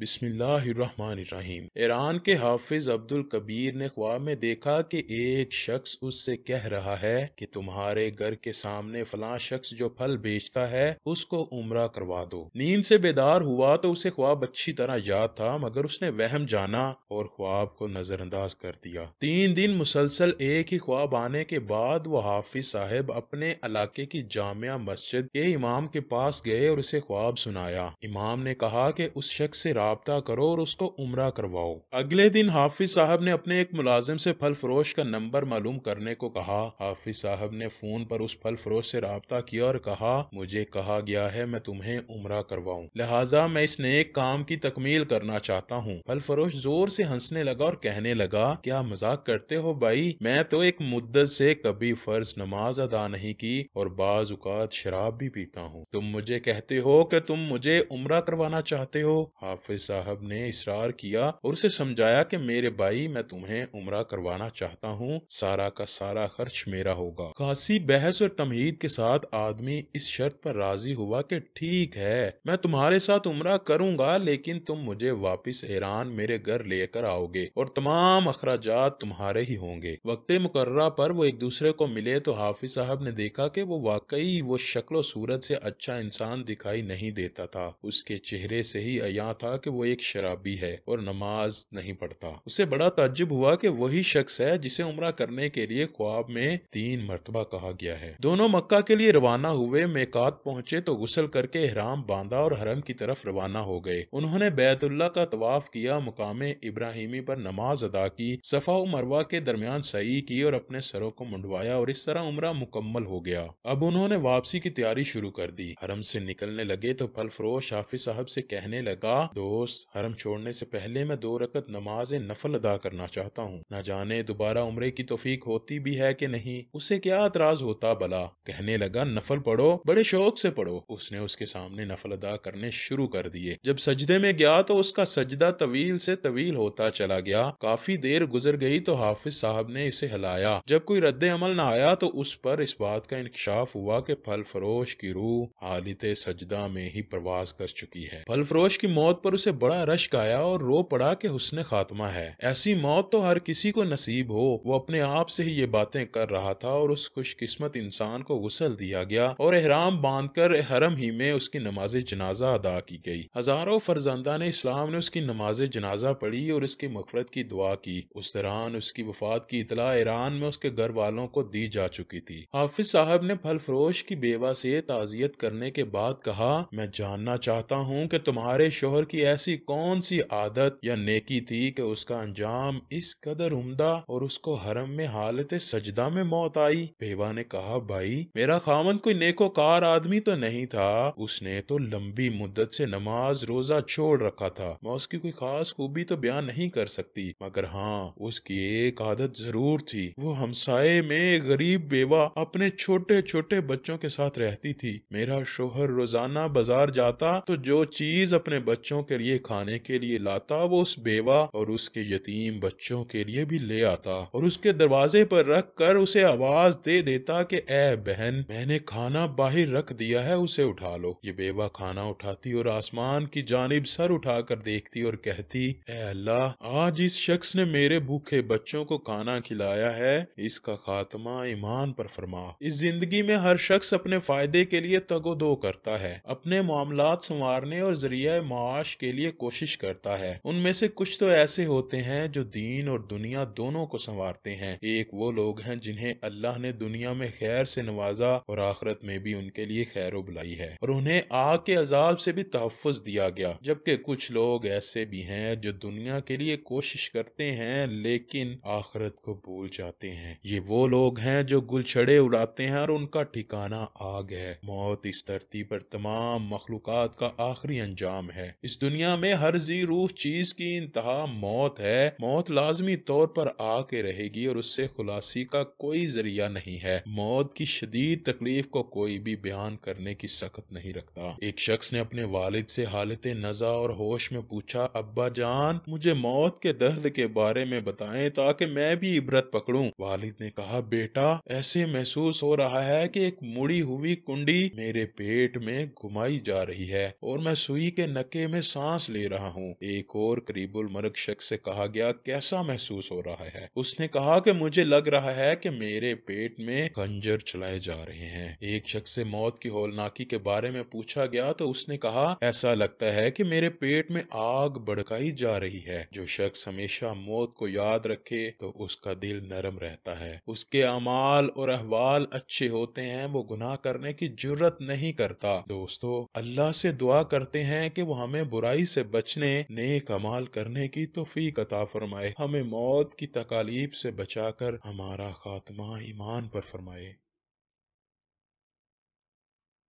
बिस्मिल्लाहिर्रहमानिर्रहीम ईरान के हाफिज अब्दुल कबीर ने ख्वाब में देखा कि एक शख्स उससे कह रहा है कि तुम्हारे घर के सामने फला शख्स जो फल बेचता है उसको उम्र करवा दो नींद से बेदार हुआ तो उसे ख्वाब अच्छी तरह याद था मगर उसने वहम जाना और ख्वाब को नजरअंदाज कर दिया तीन दिन मुसलसल एक ही ख्वाब आने के बाद वो हाफिज साहब अपने इलाके की जामिया मस्जिद के इमाम के पास गए और उसे ख्वाब सुनाया इमाम ने कहा कि उस शख्स से रबता करो और उसको उम्र करवाओ अगले दिन हाफिज साहब ने अपने एक मुलाजिम से फल फरोश का नंबर मालूम करने को कहा हाफिज साहब ने फोन पर उस फल फरोश से रबता किया और कहा मुझे कहा गया है मैं तुम्हें उम्र करवाऊँ लिहाजा मैं इस नए काम की तकमील करना चाहता हूँ फल फरोश जोर से हंसने लगा और कहने लगा क्या मजाक करते हो भाई मैं तो एक मुद्दत से कभी फर्ज नमाज अदा नहीं की और बाज शराब भी पीता हूँ तुम मुझे कहते हो कि तुम मुझे उम्र करवाना चाहते हो हाफिज हाफिज साहब ने इसरार किया और उसे समझाया कि मेरे भाई मैं तुम्हें उम्र करवाना चाहता हूँ सारा का सारा खर्च मेरा होगा खासी बहस और तमहीद के साथ आदमी इस शर्त पर राजी हुआ कि ठीक है मैं तुम्हारे साथ उम्र करूँगा लेकिन तुम मुझे वापस ईरान मेरे घर लेकर आओगे और तमाम अखराज तुम्हारे ही होंगे वक्त मुकर्रा पर वो एक दूसरे को मिले तो हाफिज साहब ने देखा कि वो वाकई वो शक्लो सूरत से अच्छा इंसान दिखाई नहीं देता था उसके चेहरे से ही अया था कि वो एक शराबी है और नमाज नहीं पढ़ता उससे बड़ा ताजुब हुआ कि वही शख्स है जिसे उम्र करने के लिए ख्वाब में तीन मरतबा कहा गया है दोनों मक्का के लिए रवाना हुए मेकात पहुंचे तो गुसल करके हराम बांधा और हरम की तरफ रवाना हो गए उन्होंने बैतुल्ला का तवाफ किया मुकाम इब्राहिमी पर नमाज अदा की सफा मरवा के दरमियान सही की और अपने सरों को मुंडवाया और इस तरह उम्र मुकम्मल हो गया अब उन्होंने वापसी की तैयारी शुरू कर दी हरम से निकलने लगे तो फल फरोश हाफिज साहब से कहने लगा दो दोस्त हरम छोड़ने से पहले मैं दो रकत नमाज नफल अदा करना चाहता हूँ न जाने दोबारा उम्र की तोफीक होती भी है कि नहीं उसे क्या अतराज होता भला कहने लगा नफल पढ़ो बड़े शौक से पढ़ो उसने उसके सामने नफल अदा करने शुरू कर दिए जब सजदे में गया तो उसका सजदा तवील से तवील होता चला गया काफी देर गुजर गई तो हाफिज साहब ने इसे हिलाया जब कोई रद्द अमल न आया तो उस पर इस बात का इंकशाफ हुआ कि फल फरोश की रूह हालत सजदा में ही प्रवास कर चुकी है फल फरोश की मौत पर उसे से बड़ा रश्क आया और रो पड़ा कि हुसन खात्मा है ऐसी मौत तो हर किसी को नसीब हो वो अपने आप से ही ये बातें कर रहा था और उस खुशकिस्मत इंसान को गुसल दिया गया और एहराम बांध कर हरम ही में उसकी नमाज जनाजा अदा की गई हजारों फरजंदा ने इस्लाम ने उसकी नमाज जनाजा पढ़ी और उसकी मफरत की दुआ की उस दौरान उसकी वफात की इतला ईरान में उसके घर वालों को दी जा चुकी थी हाफिज साहब ने फल फरोश की बेवा से ताजियत करने के बाद कहा मैं जानना चाहता हूँ कि तुम्हारे शोहर की ऐसी कौन सी आदत या नेकी थी कि उसका अंजाम इस कदर उमदा और उसको हरम में हालत सजदा में मौत आई बेवा ने कहा भाई मेरा खामन कोई नेकोकार आदमी तो नहीं था उसने तो लंबी मुद्दत से नमाज रोजा छोड़ रखा था मैं उसकी कोई खास खूबी तो बयान नहीं कर सकती मगर हाँ उसकी एक आदत जरूर थी वो हमसाये में गरीब बेवा अपने छोटे छोटे बच्चों के साथ रहती थी मेरा शोहर रोजाना बाजार जाता तो जो चीज अपने बच्चों के कर ये खाने के लिए लाता वो उस बेवा और उसके यतीम बच्चों के लिए भी ले आता और उसके दरवाजे पर रख कर उसे आवाज दे देता कि ए बहन मैंने खाना बाहर रख दिया है उसे उठा लो ये बेवा खाना उठाती और आसमान की जानब सर उठा कर देखती और कहती ए अल्लाह आज इस शख्स ने मेरे भूखे बच्चों को खाना खिलाया है इसका खात्मा ईमान पर फरमा इस जिंदगी में हर शख्स अपने फायदे के लिए तगो दो करता है अपने मामला संवारने और जरिया माश के के लिए कोशिश करता है उनमें से कुछ तो ऐसे होते हैं जो दीन और दुनिया दोनों को संवारते हैं एक वो लोग हैं जिन्हें अल्लाह ने दुनिया में खैर से नवाजा और आखरत में भी उनके लिए खैर बुलाई है और उन्हें आग के अजाब से भी तहफ़ दिया गया जबकि कुछ लोग ऐसे भी हैं जो दुनिया के लिए कोशिश करते हैं लेकिन आखरत को भूल जाते हैं ये वो लोग हैं जो गुलछड़े उड़ाते हैं और उनका ठिकाना आग है मौत इस धरती पर तमाम मखलूक का आखिरी अंजाम है इस दुनिया दुनिया में हर जी रूह चीज की इंतहा मौत है मौत लाजमी तौर पर आके रहेगी और उससे खुलासी का कोई जरिया नहीं है मौत की शदीद तकलीफ को कोई भी बयान करने की सख्त नहीं रखता एक शख्स ने अपने वालिद से हालत नजा और होश में पूछा अब्बा जान मुझे मौत के दर्द के बारे में बताए ताकि मैं भी इबरत पकड़ू वालिद ने कहा बेटा ऐसे महसूस हो रहा है कि एक मुड़ी हुई कुंडी मेरे पेट में घुमाई जा रही है और मैं सुई के नके में सा सांस ले रहा हूँ एक और करीबुल मरग शख्स से कहा गया कैसा महसूस हो रहा है उसने कहा कि मुझे लग रहा है कि मेरे पेट में खंजर चलाए जा रहे हैं एक शख्स से मौत की होलनाकी के बारे में पूछा गया तो उसने कहा ऐसा लगता है कि मेरे पेट में आग भड़काई जा रही है जो शख्स हमेशा मौत को याद रखे तो उसका दिल नरम रहता है उसके अमाल और अहवाल अच्छे होते हैं वो गुनाह करने की जरूरत नहीं करता दोस्तों अल्लाह से दुआ करते हैं कि वो हमें बुराई बुराई से बचने नेक अमाल करने की तोफीक अता फरमाए हमें मौत की तकालीफ से बचाकर हमारा खात्मा ईमान पर फरमाए